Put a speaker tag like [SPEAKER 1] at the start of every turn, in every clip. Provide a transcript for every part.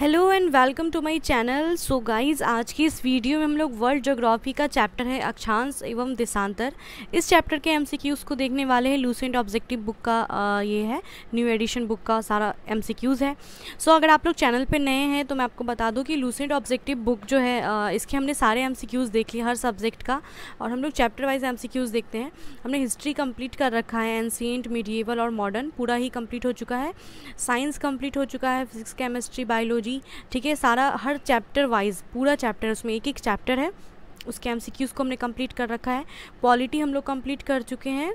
[SPEAKER 1] Hello and welcome to my channel so guys आज की इस वीडियो में हम लोग वर्ल्ड जोग्राफी का चैप्टर है अक्षांश एवं देशांतर इस चैप्टर के एमसीक्यूज़ को देखने वाले हैं लूसेंट ऑब्जेक्टिव बुक का आ, ये है न्यू एडिशन बुक का सारा एमसीक्यूज़ है सो so, अगर आप लोग चैनल पे नए हैं तो मैं आपको बता दूँ कि लूसेंट ऑब्जेक्टिव बुक जो है आ, इसके हमने सारे एम देख लिए हर सब्जेक्ट का और हम लोग चैप्टर वाइज एम देखते हैं हमने हिस्ट्री कम्प्लीट कर रखा है एनसीट मीडिएवल और मॉडर्न पूरा ही कम्प्लीट हो चुका है साइंस कम्प्लीट हो चुका है फिजिक्स केमिस्ट्री बायोलॉजी जी ठीक है सारा हर चैप्टर वाइज पूरा चैप्टर उसमें एक एक चैप्टर है उसके एम को हमने कंप्लीट कर रखा है पॉलिटी हम लोग कंप्लीट कर चुके हैं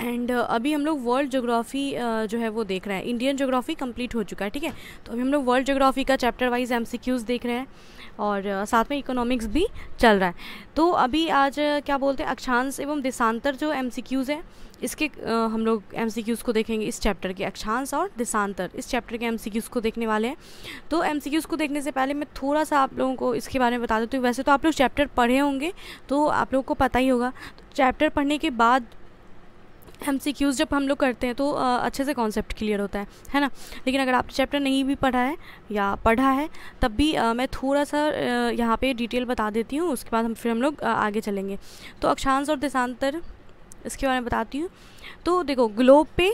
[SPEAKER 1] एंड uh, अभी हम लोग वर्ल्ड जोग्राफ़ी uh, जो है वो देख रहे हैं इंडियन जोग्राफ़ी कंप्लीट हो चुका है ठीक है तो अभी हम लोग वर्ल्ड जोग्राफ़ी का चैप्टर वाइज एम देख रहे हैं और uh, साथ में इकोनॉमिक्स भी चल रहा है तो अभी आज क्या बोलते हैं अक्षांश एवं देशांतर जो एम है इसके हम लोग एम को देखेंगे इस चैप्टर के अक्षांश और देशांतर इस चैप्टर के एम को देखने वाले हैं तो एम को देखने से पहले मैं थोड़ा सा आप लोगों को इसके बारे में बता देती हूँ वैसे तो आप लोग चैप्टर पढ़े होंगे तो आप लोगों को पता ही होगा तो चैप्टर पढ़ने के बाद एम जब हम लोग करते हैं तो आ, अच्छे से कॉन्सेप्ट क्लियर होता है है ना लेकिन अगर आपने चैप्टर नहीं भी पढ़ा है या पढ़ा है तब भी आ, मैं थोड़ा सा यहाँ पे डिटेल बता देती हूँ उसके बाद हम फिर हम लोग आगे चलेंगे तो अक्षांश और देशांतर इसके बारे में बताती हूँ तो देखो ग्लोब पे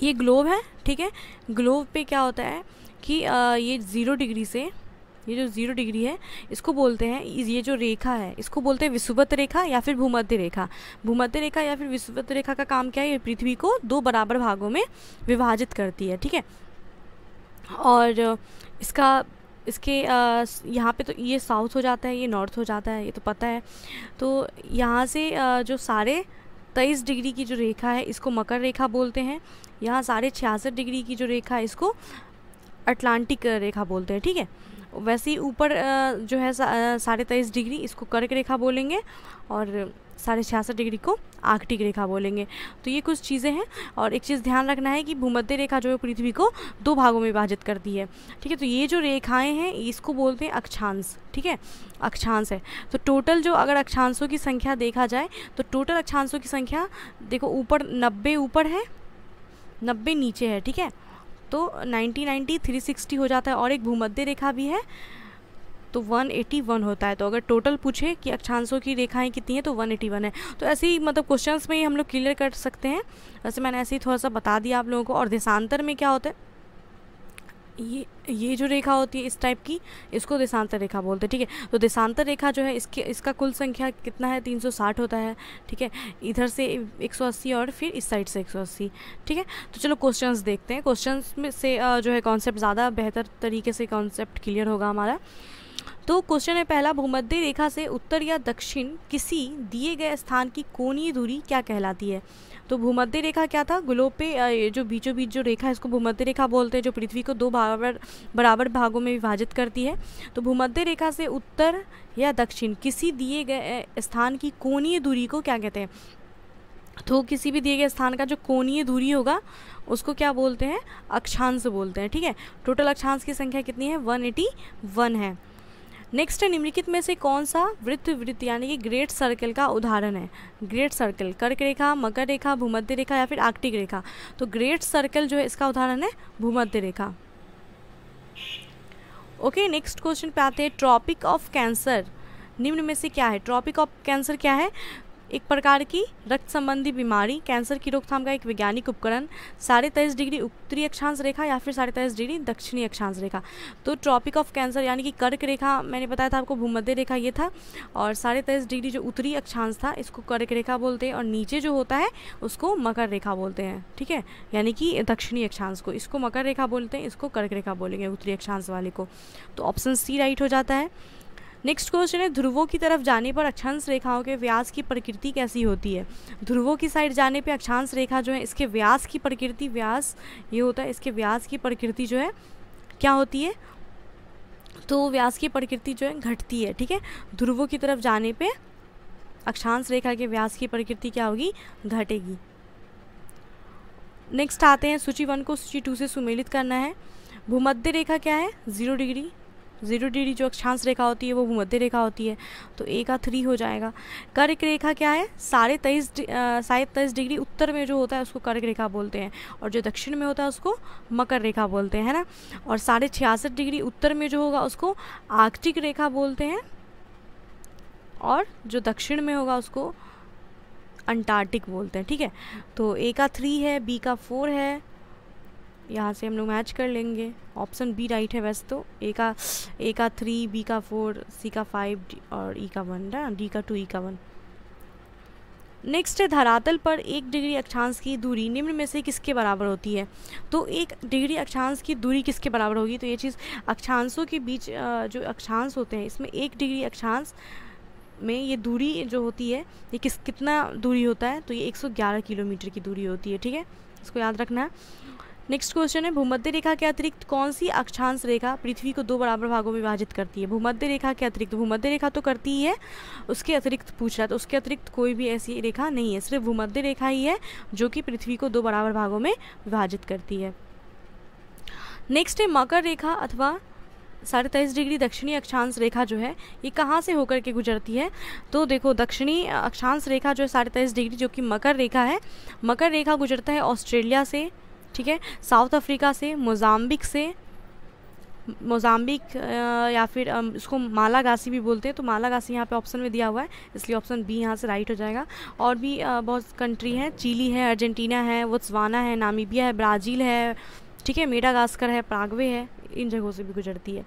[SPEAKER 1] ये ग्लोब है ठीक है ग्लोब पे क्या होता है कि आ, ये ज़ीरो डिग्री से ये जो ज़ीरो डिग्री है इसको बोलते हैं ये जो रेखा है इसको बोलते हैं विषुवत रेखा या फिर भूमध्य रेखा भूमध्य रेखा या फिर विषुवत रेखा का काम क्या है ये पृथ्वी को दो बराबर भागों में विभाजित करती है ठीक है और इसका इसके यहाँ पे तो ये साउथ हो जाता है ये नॉर्थ हो जाता है ये तो पता है तो यहाँ से जो सारे तेईस डिग्री की जो रेखा है इसको मकर रेखा बोलते हैं यहाँ साढ़े छियासठ डिग्री की जो रेखा है इसको अटलांटिक रेखा बोलते हैं ठीक है थीके? वैसे ही ऊपर जो है साढ़े तेईस डिग्री इसको कर्क रेखा बोलेंगे और साढ़े छियासठ डिग्री को आर्कटिक रेखा बोलेंगे तो ये कुछ चीज़ें हैं और एक चीज़ ध्यान रखना है कि भूमध्य रेखा जो है पृथ्वी को दो भागों में विभाजित करती है ठीक है तो ये जो रेखाएं हैं इसको बोलते हैं अक्षांश ठीक है अक्षांश है तो टोटल जो अगर अक्षांशों की संख्या देखा जाए तो टोटल अक्षांशों की संख्या देखो ऊपर नब्बे ऊपर है नब्बे नीचे है ठीक है तो 90 90 360 हो जाता है और एक भूमध्य रेखा भी है तो 181 होता है तो अगर टोटल पूछे कि अक्षांशों की रेखाएं कितनी हैं तो 181 है तो ऐसे ही मतलब क्वेश्चंस में ही हम लोग क्लियर कर सकते हैं वैसे मैंने ऐसे ही थोड़ा सा बता दिया आप लोगों को और देशांतर में क्या होता है ये ये जो रेखा होती है इस टाइप की इसको देशांतर रेखा बोलते हैं ठीक है तो देशांतर रेखा जो है इसके इसका कुल संख्या कितना है 360 होता है ठीक है इधर से 180 और फिर इस साइड से 180 ठीक है तो चलो क्वेश्चंस देखते हैं क्वेश्चंस में से जो है कॉन्सेप्ट ज़्यादा बेहतर तरीके से कॉन्सेप्ट क्लियर होगा हमारा तो क्वेश्चन है पहला भूमध्य रेखा से उत्तर या दक्षिण किसी दिए गए स्थान की कोणीय दूरी क्या कहलाती है तो भूमध्य रेखा क्या था ग्लोब पे जो बीचों बीच जो रेखा है इसको भूमध्य रेखा बोलते हैं जो पृथ्वी को दो बराबर बराबर भागों में विभाजित करती है तो भूमध्य रेखा से उत्तर या दक्षिण किसी दिए गए स्थान की कोणीय दूरी को क्या कहते हैं तो किसी भी दिए गए स्थान का जो कोणीय दूरी होगा उसको क्या बोलते हैं अक्षांश बोलते हैं ठीक है टोटल अक्षांश की संख्या कितनी है 181 है नेक्स्ट है निम्नलिखित में से कौन सा वृत्त वृत्त यानी कि ग्रेट सर्कल का उदाहरण है ग्रेट सर्कल कर्क रेखा मकर रेखा भूमध्य रेखा या फिर आर्कटिक रेखा तो ग्रेट सर्कल जो है इसका उदाहरण है भूमध्य रेखा ओके नेक्स्ट क्वेश्चन पे आते हैं ट्रॉपिक ऑफ कैंसर निम्न में से क्या है ट्रॉपिक ऑफ कैंसर क्या है एक प्रकार की रक्त संबंधी बीमारी कैंसर की रोकथाम का एक वैज्ञानिक उपकरण साढ़े तेईस डिग्री उत्तरी अक्षांश रेखा या फिर साढ़े तेईस डिग्री दक्षिणी अक्षांश रेखा तो ट्रॉपिक ऑफ कैंसर यानी कि कर्क रेखा मैंने बताया था आपको भूमध्य रेखा ये था और साढ़े तेईस डिग्री जो उत्तरी अक्षांश था इसको कर्क रेखा बोलते हैं और नीचे जो होता है उसको मकर रेखा बोलते हैं ठीक है यानी कि दक्षिणी अक्षांश को इसको मकर रेखा बोलते हैं इसको कर्क रेखा बोलेंगे उत्तरी अक्षांश वाले को तो ऑप्शन सी राइट हो जाता है नेक्स्ट क्वेश्चन है ध्रुवों की तरफ जाने पर अक्षांश रेखाओं के व्यास की प्रकृति कैसी होती है ध्रुवों की साइड जाने पर अक्षांश रेखा जो है इसके व्यास की प्रकृति व्यास ये होता है इसके व्यास की प्रकृति जो है क्या होती है तो व्यास की प्रकृति जो है घटती है ठीक है ध्रुवों की तरफ जाने पर अक्षांश रेखा के व्यास की प्रकृति क्या होगी घटेगी नेक्स्ट आते हैं सूची वन को सूची टू से सुमेलित करना है भूमध्य रेखा क्या है ज़ीरो डिग्री जीरो डिग्री जो अक्षांश रेखा होती है वो भूमध्य रेखा होती है तो ए का थ्री हो जाएगा कर्क रेखा क्या है साढ़े तेईस साढ़े तेईस डिग्री उत्तर में जो होता है उसको कर्क रेखा बोलते हैं और जो दक्षिण में होता है उसको मकर रेखा बोलते हैं है ना और साढ़े छियासठ डिग्री उत्तर में जो होगा उसको आर्कटिक रेखा बोलते हैं और जो दक्षिण में होगा उसको अंटार्कटिक बोलते हैं ठीक है तो ए का थ्री है बी का फोर है यहाँ से हम लोग मैच कर लेंगे ऑप्शन बी राइट है वैसे तो ए का ए का थ्री बी का फोर सी का फाइव और ई e का वन ना डी का टू ई e का वन नेक्स्ट है धरातल पर एक डिग्री अक्षांश की दूरी निम्न में से किसके बराबर होती है तो एक डिग्री अक्षांश की दूरी किसके बराबर होगी तो ये चीज़ अक्षांशों के बीच जो अक्षांश होते हैं इसमें एक डिग्री अक्षांश में ये दूरी जो होती है ये किस कितना दूरी होता है तो ये 111 किलोमीटर की दूरी होती है ठीक है इसको याद रखना है नेक्स्ट क्वेश्चन है भूमध्य रेखा के अतिरिक्त कौन सी अक्षांश रेखा पृथ्वी को दो बराबर भागों में विभाजित करती है भूमध्य रेखा के अतिरिक्त भूमध्य रेखा तो करती ही है उसके अतिरिक्त पूछ रहा है तो उसके अतिरिक्त कोई भी ऐसी रेखा नहीं है सिर्फ भूमध्य रेखा ही है जो कि पृथ्वी को दो बराबर भागों में विभाजित करती है नेक्स्ट है मकर रेखा अथवा साढ़े तेईस डिग्री दक्षिणी अक्षांश रेखा जो है ये कहाँ से होकर के गुजरती है तो देखो दक्षिणी अक्षांश रेखा जो है साढ़े तेईस डिग्री जो कि मकर रेखा है मकर रेखा गुजरता है ऑस्ट्रेलिया से ठीक है साउथ अफ्रीका से मोजाम्बिक से मोजाम्बिक या फिर इसको मालागासी भी बोलते हैं तो मालागासी यहाँ पे ऑप्शन में दिया हुआ है इसलिए ऑप्शन बी यहाँ से राइट हो जाएगा और भी बहुत कंट्री हैं चिली है अर्जेंटीना है वोत्सवाना है नामीबिया है ब्राज़ील है ठीक है मेडागास्कर है प्रागवे है इन जगहों से भी गुजरती है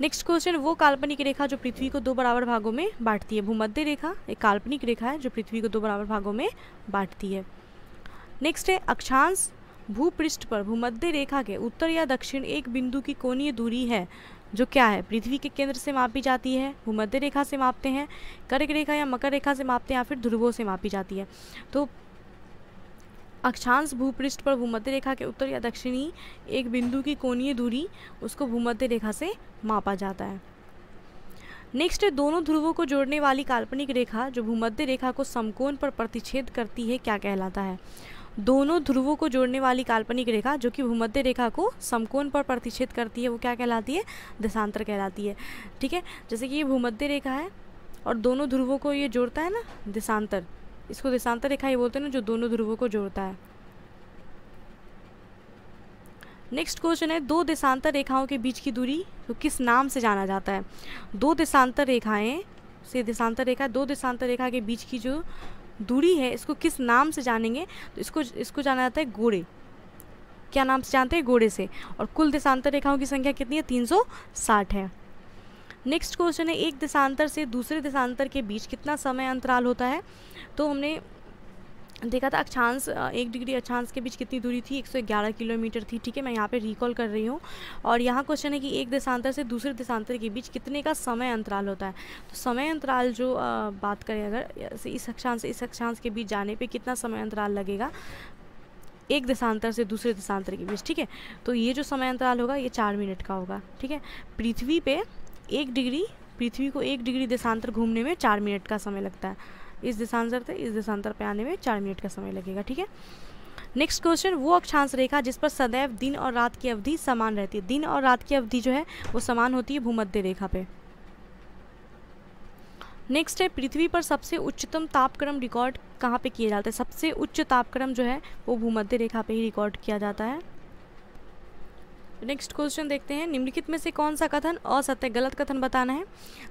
[SPEAKER 1] नेक्स्ट क्वेश्चन वो काल्पनिक रेखा जो पृथ्वी को दो बराबर भागों में बांटती है भूमध्य रेखा एक काल्पनिक रेखा है जो पृथ्वी को दो बराबर भागों में बांटती है नेक्स्ट है अक्षांश भूपृष्ठ पर भूमध्य रेखा के उत्तर या दक्षिण एक बिंदु की कोणीय दूरी है जो क्या है पृथ्वी के केंद्र से मापी जाती है भूमध्य रेखा से मापते हैं कर्क रेखा या मकर रेखा से मापते हैं या फिर ध्रुवों से मापी जाती है तो अक्षांश भूपृष्ठ पर भूमध्य रेखा के उत्तर या दक्षिणी एक बिंदु की कोणीय दूरी उसको भूमध्य रेखा से मापा जाता है नेक्स्ट है दोनों ध्रुवों को जोड़ने वाली काल्पनिक रेखा जो भूमध्य रेखा को समकोण पर प्रतिच्छेद करती है क्या कहलाता है दोनों ध्रुवों को जोड़ने वाली काल्पनिक रेखा जो कि भूमध्य रेखा को समकोण पर प्रतिच्छेद करती है वो क्या कहलाती है दशांतर कहलाती है ठीक है जैसे कि ये भूमध्य रेखा है और दोनों ध्रुवों को ये जोड़ता है ना दशांतर इसको देशांतर रेखा ये बोलते हैं ना जो दोनों ध्रुवों को जोड़ता है नेक्स्ट क्वेश्चन है दो देशांतर रेखाओं के बीच की दूरी तो किस नाम से जाना जाता है दो देशांतर रेखाएं से देशांतर रेखा दो दिशांतर रेखा के बीच की जो दूरी है इसको किस नाम से जानेंगे तो इसको इसको जाना जाता है गोरे क्या नाम से जानते हैं गोरे से और कुल देशांतर रेखाओं की संख्या कितनी है तीन है नेक्स्ट क्वेश्चन है एक देशांतर से दूसरे देशांतर के बीच कितना समय अंतराल होता है तो हमने देखा था अक्षांश एक डिग्री अक्षांश के बीच कितनी दूरी थी 111 किलोमीटर थी ठीक है मैं यहाँ पे रिकॉल कर रही हूँ और यहाँ क्वेश्चन है कि एक देशांतर से दूसरे देशांतर के बीच कितने का समय अंतराल होता है तो समय अंतराल जो आ, बात करें अगर इस अक्षांश से इस अक्षांश के बीच जाने पर कितना समय अंतराल लगेगा एक देशांतर से दूसरे देशांतर के बीच ठीक है तो ये जो समय अंतराल होगा ये चार मिनट का होगा ठीक है पृथ्वी पर एक डिग्री पृथ्वी को एक डिग्री देशांतर घूमने में चार मिनट का समय लगता है इस देशांतर से इस देशांतर पर आने में चार मिनट का समय लगेगा ठीक है नेक्स्ट क्वेश्चन वो अक्षांश रेखा जिस पर सदैव दिन और रात की अवधि समान रहती है दिन और रात की अवधि जो है वो समान होती है भूमध्य रेखा पे नेक्स्ट है पृथ्वी पर सबसे उच्चतम तापक्रम रिकॉर्ड कहाँ पे किया जाता है सबसे उच्च तापक्रम जो है वो भूमध्य रेखा पे ही रिकॉर्ड किया जाता है नेक्स्ट क्वेश्चन देखते हैं निम्नलिखित में से कौन सा कथन असत्य गलत कथन बताना है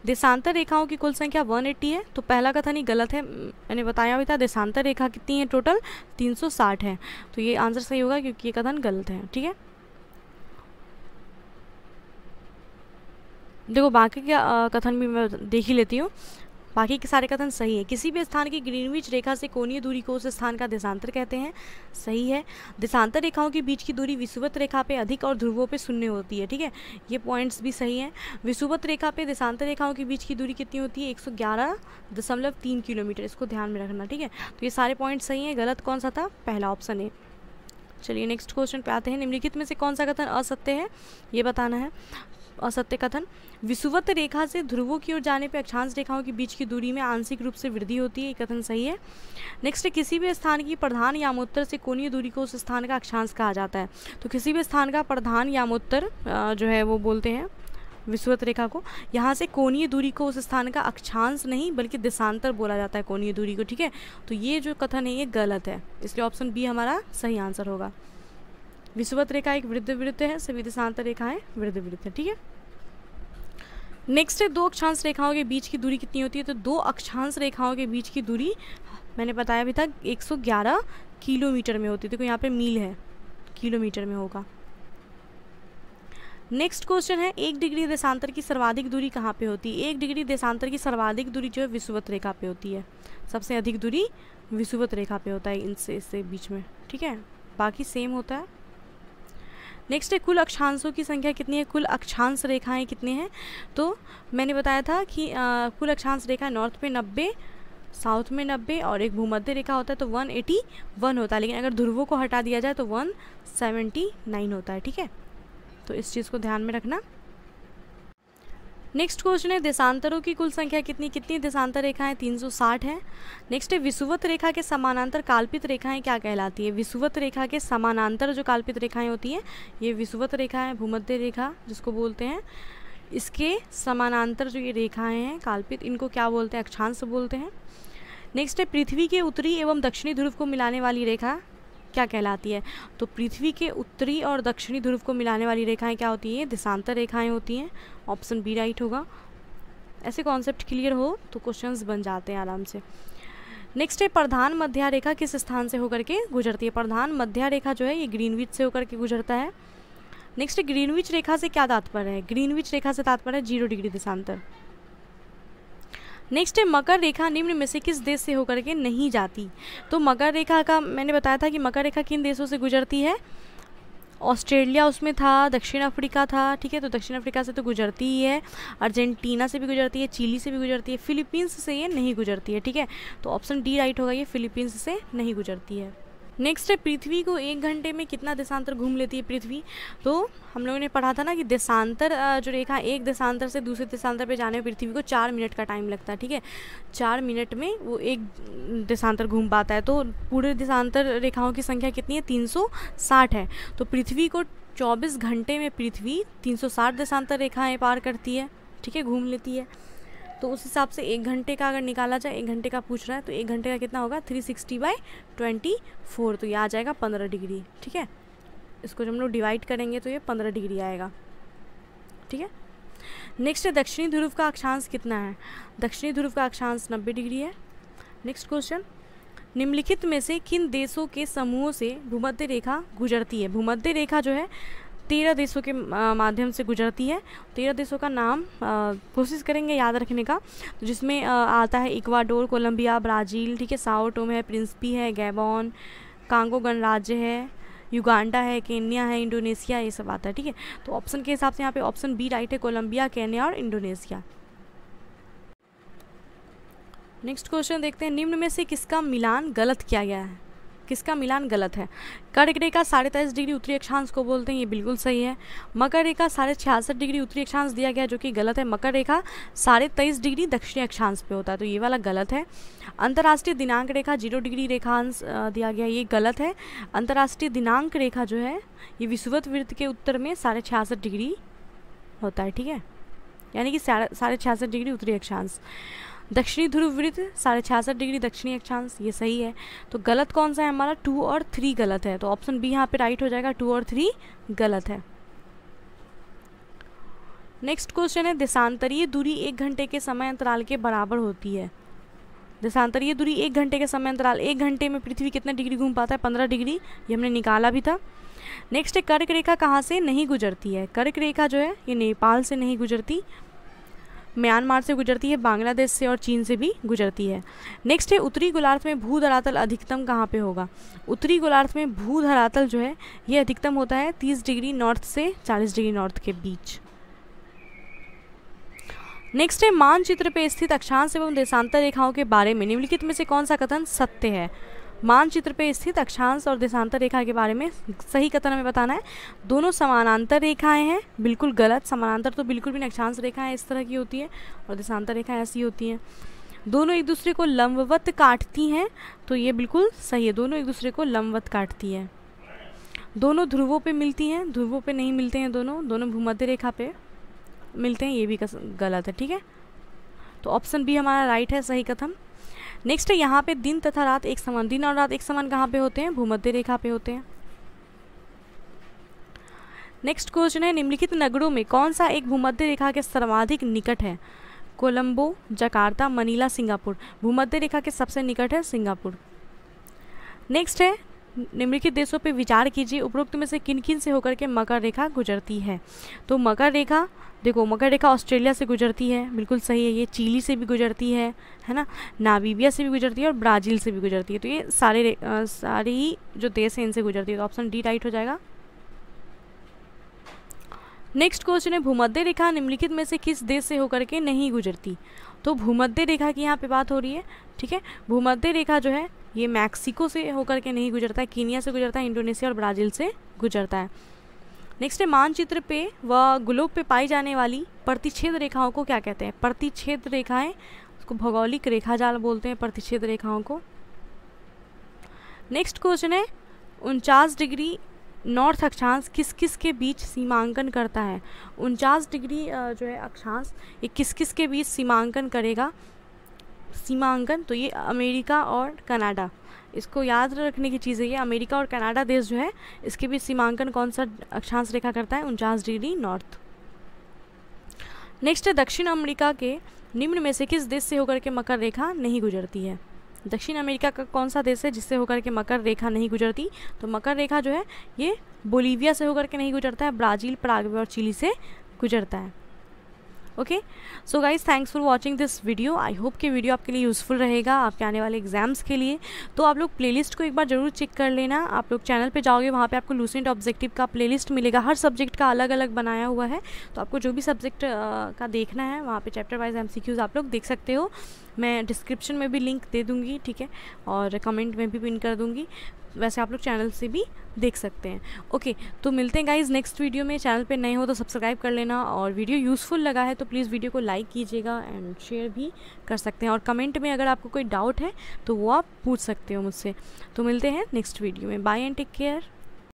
[SPEAKER 1] देशांतर रेखाओं की कुल संख्या 180 है तो पहला कथन ही गलत है मैंने बताया हुआ था देशांतर रेखा कितनी है टोटल 360 है तो ये आंसर सही होगा क्योंकि ये कथन गलत है ठीक है देखो बाकी क्या कथन भी मैं देख ही लेती हूँ बाकी के सारे कथन सही है किसी भी स्थान की ग्रीनविच रेखा से कोणीय दूरी को उस स्थान का देशांतर कहते हैं सही है देशांतर रेखाओं के बीच की दूरी विषुवत रेखा पे अधिक और ध्रुवों पे शून्य होती है ठीक है ये पॉइंट्स भी सही हैं विषुवत रेखा पे देशांतर रेखाओं के बीच की दूरी कितनी होती है एक किलोमीटर इसको ध्यान में रखना ठीक है तो ये सारे पॉइंट सही हैं गलत कौन सा था पहला ऑप्शन है चलिए नेक्स्ट क्वेश्चन पे आते हैं निम्नलिखित में से कौन सा कथन असत्य है ये बताना है असत्य कथन विषुवत रेखा से ध्रुवों की ओर जाने पर अक्षांश रेखाओं के बीच की दूरी में आंशिक रूप से वृद्धि होती है ये कथन सही है नेक्स्ट किसी भी स्थान की प्रधान यामोत्तर से कोणीय दूरी को उस स्थान का अक्षांश कहा जाता है तो किसी भी स्थान का प्रधान यामोत्तर जो है वो बोलते हैं विषुवत रेखा को यहाँ से कोणीय दूरी को उस स्थान का अक्षांश नहीं बल्कि देशांतर बोला जाता है कोणीय दूरी को ठीक है तो ये जो कथन है ये गलत है इसलिए ऑप्शन बी हमारा सही आंसर होगा विषुवत रेखा एक वृद्ध वृद्ध है सभी देशांतर रेखाएं वृद्ध वृद्ध है ठीक है नेक्स्ट है दो अक्षांश रेखाओं के बीच की दूरी कितनी होती है तो दो अक्षांश रेखाओं के बीच की दूरी मैंने बताया भी था 111 किलोमीटर में होती है देखो यहाँ पे मील है किलोमीटर में होगा नेक्स्ट क्वेश्चन है एक डिग्री देशांतर की सर्वाधिक दूरी कहाँ पे होती है एक डिग्री देशांतर की सर्वाधिक दूरी जो है विषुवत रेखा पे होती है सबसे अधिक दूरी विषुवत रेखा पे होता है इनसे इससे बीच में ठीक है बाकी सेम होता है नेक्स्ट है कुल अक्षांशों की संख्या कितनी है कुल अक्षांश रेखाएं कितनी हैं तो मैंने बताया था कि आ, कुल अक्षांश रेखा नॉर्थ में नब्बे साउथ में नब्बे और एक भूमध्य रेखा होता है तो वन एटी वन होता है लेकिन अगर ध्रुवों को हटा दिया जाए तो वन सेवेंटी नाइन होता है ठीक है तो इस चीज़ को ध्यान में रखना नेक्स्ट क्वेश्चन है देशांतरों की कुल संख्या कितनी कितनी देशांतर रेखाएं साठ है नेक्स्ट है विषुवत रेखा के समानांतर काल्पित रेखाएं क्या कहलाती है विषुवत रेखा के समानांतर जो काल्पित रेखाएं होती हैं ये विषुवत रेखा है भूमध्य रेखा जिसको बोलते हैं इसके समानांतर जो ये रेखाएँ हैं काल्पित इनको क्या बोलते हैं अक्षांश बोलते हैं नेक्स्ट है पृथ्वी के उत्तरी एवं दक्षिणी ध्रुव को मिलाने वाली रेखा क्या कहलाती है तो पृथ्वी के उत्तरी और दक्षिणी ध्रुव को मिलाने वाली रेखाएं क्या होती हैं दिशांतर रेखाएं होती हैं ऑप्शन बी राइट होगा ऐसे कॉन्सेप्ट क्लियर हो तो क्वेश्चंस बन जाते हैं आराम से नेक्स्ट है प्रधान मध्या रेखा किस स्थान से होकर के गुजरती है प्रधान मध्या रेखा जो है ये ग्रीनविच से होकर के गुजरता है नेक्स्ट ग्रीनविच रेखा से क्या तात्पर्य है ग्रीनविच रेखा से तात्पर्य है जीरो डिग्री दिशांतर नेक्स्ट है मकर रेखा निम्न में से किस देश से होकर के नहीं जाती तो मकर रेखा का मैंने बताया था कि मकर रेखा किन देशों से गुजरती है ऑस्ट्रेलिया उसमें था दक्षिण अफ्रीका था ठीक है तो दक्षिण अफ्रीका से तो गुजरती ही है अर्जेंटीना से भी गुजरती है चिली से भी गुजरती है फिलीपींस से ये नहीं गुजरती है ठीक है तो ऑप्शन डी राइट होगा ये फिलीपींस से नहीं गुजरती है नेक्स्ट है पृथ्वी को एक घंटे में कितना देशांतर घूम लेती है पृथ्वी तो हम लोगों ने पढ़ा था ना कि देशांतर जो रेखा एक देशांतर से दूसरे देशांतर पे जाने में पृथ्वी को चार मिनट का टाइम लगता है ठीक है चार मिनट में वो एक देशांतर घूम पाता है तो पूरे देशांतर रेखाओं की संख्या कितनी है तीन है तो पृथ्वी को चौबीस घंटे में पृथ्वी तीन सौ रेखाएं पार करती है ठीक है घूम लेती है तो उस हिसाब से एक घंटे का अगर निकाला जाए एक घंटे का पूछ रहा है तो एक घंटे का कितना होगा three sixty by twenty four तो ये आ जाएगा पंद्रह डिग्री ठीक है इसको जब हम लोग डिवाइड करेंगे तो ये पंद्रह डिग्री आएगा ठीक है नेक्स्ट है दक्षिणी ध्रुव का अक्षांश कितना है दक्षिणी ध्रुव का अक्षांश नब्बे डिग्री है नेक्स्ट क्वेश्चन निम्नलिखित में से किन देशों के समूहों से भूमध्य रेखा गुजरती है भूमध्य रेखा जो है तेरह देशों के माध्यम से गुजरती है तेरह देशों का नाम कोशिश करेंगे याद रखने का तो जिसमें आता है इक्वाडोर कोलंबिया ब्राज़ील ठीक है साओ टोम है प्रिंसपी है गैबॉन कांगो गणराज्य है युगांडा है केन्या है इंडोनेशिया ये सब आता है ठीक है तो ऑप्शन के हिसाब से यहाँ पे ऑप्शन बी राइट है कोलंबिया केन्या और इंडोनेशिया नेक्स्ट क्वेश्चन देखते हैं निम्न में से किसका मिलान गलत किया गया है किसका मिलान गलत है कर्क रेखा साढ़े तेईस डिग्री उत्तरी अक्षांश को बोलते हैं ये बिल्कुल सही है मकर रेखा साढ़े छियासठ डिग्री उत्तरी अक्षांश दिया गया जो कि गलत है मकर रेखा साढ़े तेईस डिग्री दक्षिणी अक्षांश पे होता है तो ये वाला गलत है अंतर्राष्ट्रीय दिनांक रेखा जीरो डिग्री रेखांश दिया गया ये गलत है अंतर्राष्ट्रीय दिनांक रेखा जो है ये विश्ववत वृत्त के उत्तर में साढ़े छियासठ डिग्री होता है ठीक है यानी कि साढ़े छियासठ डिग्री उत्तरी अक्षांश दक्षिणी ध्रुव वृत्त साढ़े छियासठ डिग्री दक्षिणी अक्षांश ये सही है तो गलत कौन सा है हमारा टू और थ्री गलत है तो ऑप्शन बी यहाँ पे राइट हो जाएगा टू और थ्री गलत है नेक्स्ट क्वेश्चन है देशांतरीय दूरी एक घंटे के समय अंतराल के बराबर होती है देशांतरीय दूरी एक घंटे के समय अंतराल एक घंटे में पृथ्वी कितने डिग्री घूम पाता है पंद्रह डिग्री ये हमने निकाला भी था नेक्स्ट है कर्क रेखा कहाँ से नहीं गुजरती है कर्क रेखा जो है ये नेपाल से नहीं गुजरती म्यांमार से गुजरती है बांग्लादेश से और चीन से भी गुजरती है नेक्स्ट है उत्तरी गोलार्थ में भू धरातल अधिकतम कहाँ पे होगा उत्तरी गोलार्थ में भू धरातल जो है ये अधिकतम होता है तीस डिग्री नॉर्थ से चालीस डिग्री नॉर्थ के बीच नेक्स्ट है मानचित्र पे स्थित अक्षांश एवं देशांतर रेखाओं के बारे में निम्नलिखित में से कौन सा कथन सत्य है मानचित्र पे स्थित अक्षांश और देशांतर रेखा के बारे में सही कथन हमें बताना है दोनों समानांतर रेखाएं हैं बिल्कुल गलत समानांतर तो बिल्कुल भी अक्षांश रेखाएं इस तरह की होती है और देशांतर रेखाएं ऐसी होती हैं दोनों एक दूसरे को लंबवत काटती हैं तो ये बिल्कुल सही है दोनों एक दूसरे को लंबवत काटती है दोनों ध्रुवों पर मिलती हैं ध्रुवों पर नहीं मिलते हैं दोनों दोनों भूमध्य रेखा पे मिलते हैं ये भी गलत है ठीक है तो ऑप्शन बी हमारा राइट है सही कथन नेक्स्ट है यहाँ पे दिन तथा रात एक समान दिन और रात एक समान कहाँ पे होते हैं भूमध्य रेखा पे होते हैं नेक्स्ट क्वेश्चन है निम्नलिखित नगरों में कौन सा एक भूमध्य रेखा के सर्वाधिक निकट है कोलंबो जकार्ता मनीला सिंगापुर भूमध्य रेखा के सबसे निकट है सिंगापुर नेक्स्ट है निम्नलिखित देशों पर विचार कीजिए उपरोक्त में से किन किन से होकर के मकर रेखा गुजरती है तो मकर रेखा देखो मकर रेखा ऑस्ट्रेलिया से गुजरती है बिल्कुल सही है ये चिली से भी गुजरती है है ना नामीबिया से भी गुजरती है और ब्राज़ील से भी गुजरती है तो ये सारे सारे ही जो देश हैं इनसे गुजरती है तो ऑप्शन डी राइट हो जाएगा नेक्स्ट क्वेश्चन है भूमध्य रेखा निम्नलिखित में से किस देश से होकर के नहीं गुजरती तो भूमध्य रेखा की यहाँ पे बात हो रही है ठीक है भूमध्य रेखा जो है ये मैक्सिको से होकर के नहीं गुजरता है कीनिया से गुजरता है इंडोनेशिया और ब्राज़ील से गुजरता है नेक्स्ट है मानचित्र पे व ग्लोब पे पाई जाने वाली प्रतिच्छेद रेखाओं को क्या कहते हैं प्रतिच्छेद रेखाएं उसको भौगोलिक रेखा जाल बोलते हैं प्रतिच्छेद रेखाओं को नेक्स्ट क्वेश्चन है उनचास डिग्री नॉर्थ अक्षांश किस किस के बीच सीमांकन करता है उनचास डिग्री जो है अक्षांश ये किस किस के बीच सीमांकन करेगा सीमांकन तो ये अमेरिका और कनाडा इसको याद रखने की चीज़ है ये अमेरिका और कनाडा देश जो है इसके बीच सीमांकन कौन सा अक्षांश रेखा करता है उनचास डिग्री नॉर्थ नेक्स्ट है दक्षिण अमेरिका के निम्न में से किस देश से होकर के मकर रेखा नहीं गुजरती है दक्षिण अमेरिका का कौन सा देश है जिससे होकर के मकर रेखा नहीं गुजरती तो मकर रेखा जो है ये बोलीविया से होकर के नहीं गुजरता है ब्राज़ील पराग्वे और चिली से गुजरता है okay so guys thanks for watching this video I hope कि वीडियो आपके लिए यूज़फुल रहेगा आपके आने वाले एग्जाम्स के लिए तो आप लोग प्लेलिस्ट को एक बार ज़रूर चेक कर लेना आप लोग चैनल पे जाओगे वहाँ पे आपको लूसेंट ऑब्जेक्टिव का प्लेलिस्ट मिलेगा हर सब्जेक्ट का अलग अलग बनाया हुआ है तो आपको जो भी सब्जेक्ट का देखना है वहाँ पर चैप्टर वाइज एम आप लोग देख सकते हो मैं डिस्क्रिप्शन में भी लिंक दे दूँगी ठीक है और कमेंट में भी पिन कर दूँगी वैसे आप लोग चैनल से भी देख सकते हैं ओके तो मिलते हैं गाइज नेक्स्ट वीडियो में चैनल पे नए हो तो सब्सक्राइब कर लेना और वीडियो यूज़फुल लगा है तो प्लीज़ वीडियो को लाइक कीजिएगा एंड शेयर भी कर सकते हैं और कमेंट में अगर आपको कोई डाउट है तो वो आप पूछ सकते हो मुझसे तो मिलते हैं नेक्स्ट वीडियो में बाय एंड टेक केयर